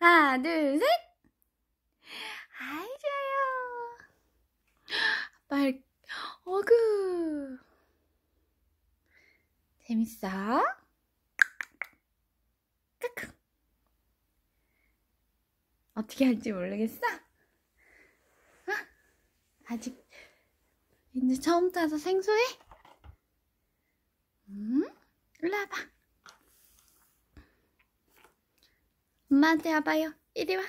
하나, 둘, 셋! 아이, 좋아요. 빨, 어그. 재밌어? 까꿍. 어떻게 할지 모르겠어? 어? 아직, 이제 처음 타서 생소해? 응? 음? 일로 와봐. 엄마한테 와봐요. 이리 와.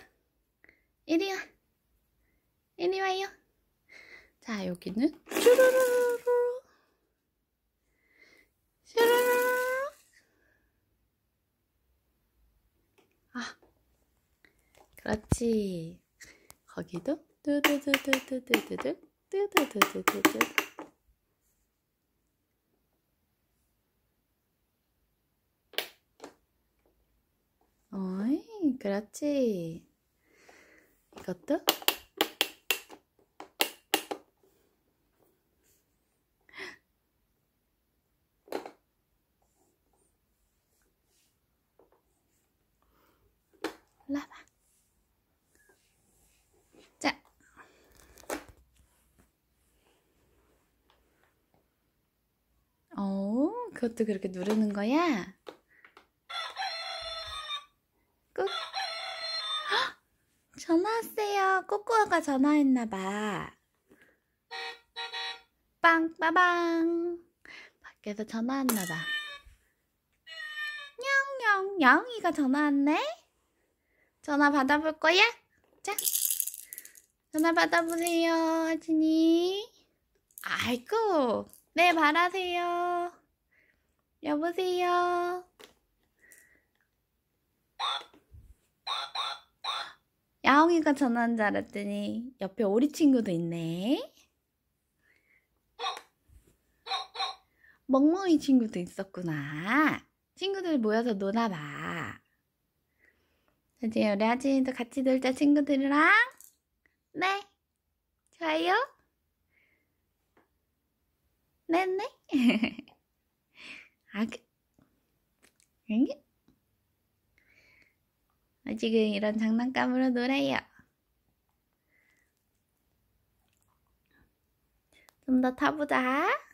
이리 와. 이리 와요. 자, 여기는 쭈루루루루. 쭈루루루. 아. 그렇지. 거기도 뚜두두두두두두두 뚜두두두두두 그렇지. 이것도? 올라봐. 자. 어, 그것도 그렇게 누르는 거야? 전화 하세요 꼬꼬아가 전화했나봐. 빵빠방. 밖에서 전화 했나봐 냥냥, 냥이가 전화 왔네? 전화 받아볼 거야? 자. 전화 받아보세요, 하진이. 아이고. 네, 말하세요. 여보세요. 아웅이가 전화한 줄 알았더니 옆에 오리 친구도 있네. 멍멍이 친구도 있었구나. 친구들 모여서 놀아봐. 이제 우리 하진이도 같이 놀자 친구들이랑. 네. 좋아요. 네네. 아기. 아기. 지금 이런 장난감으로 놀아요. 좀 더 타보자.